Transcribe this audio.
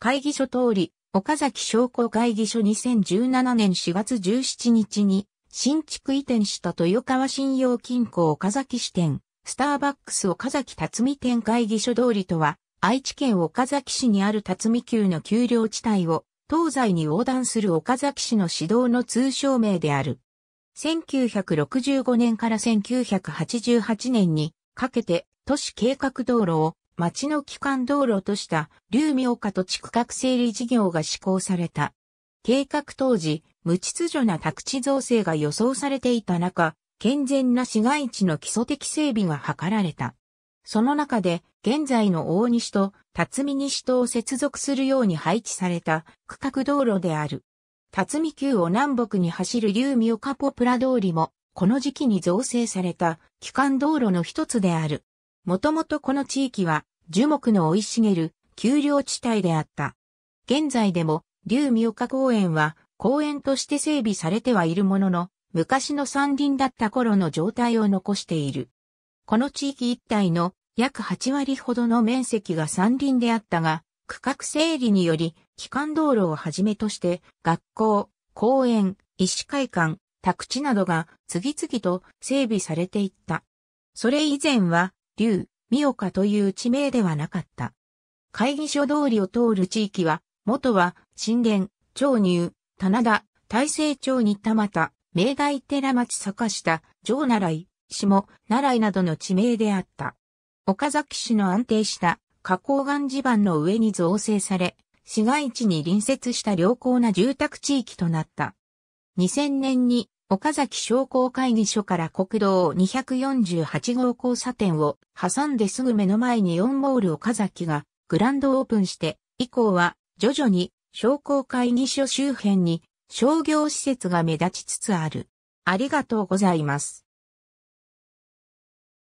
会議所通り、岡崎商工会議所2017年4月17日に、新築移転した豊川信用金庫岡崎支店、スターバックス岡崎辰巳店会議所通りとは、愛知県岡崎市にある辰巳級の丘陵地帯を、東西に横断する岡崎市の指導の通称名である。1965年から1988年にかけて都市計画道路を町の基幹道路とした竜明岡土地区画整理事業が施行された。計画当時、無秩序な宅地造成が予想されていた中、健全な市街地の基礎的整備が図られた。その中で、現在の大西と辰巳西とを接続するように配置された区画道路である。辰巳急を南北に走る竜明岡ポプラ通りも、この時期に造成された基幹道路の一つである。もともとこの地域は樹木の生い茂る丘陵地帯であった。現在でも、竜三岡公園は公園として整備されてはいるものの、昔の山林だった頃の状態を残している。この地域一帯の約8割ほどの面積が山林であったが、区画整理により、機関道路をはじめとして、学校、公園、医師会館、宅地などが次々と整備されていった。それ以前は竜、三岡という地名ではなかった。会議所通りを通る地域は、元は、神殿、長乳、棚田、大成町にまた、明大寺町坂下、城奈良井、下、良井などの地名であった。岡崎市の安定した花崗岩地盤の上に造成され、市街地に隣接した良好な住宅地域となった。2000年に岡崎商工会議所から国道248号交差点を挟んですぐ目の前に4モール岡崎がグランドオープンして以降は徐々に商工会議所周辺に商業施設が目立ちつつある。ありがとうございます。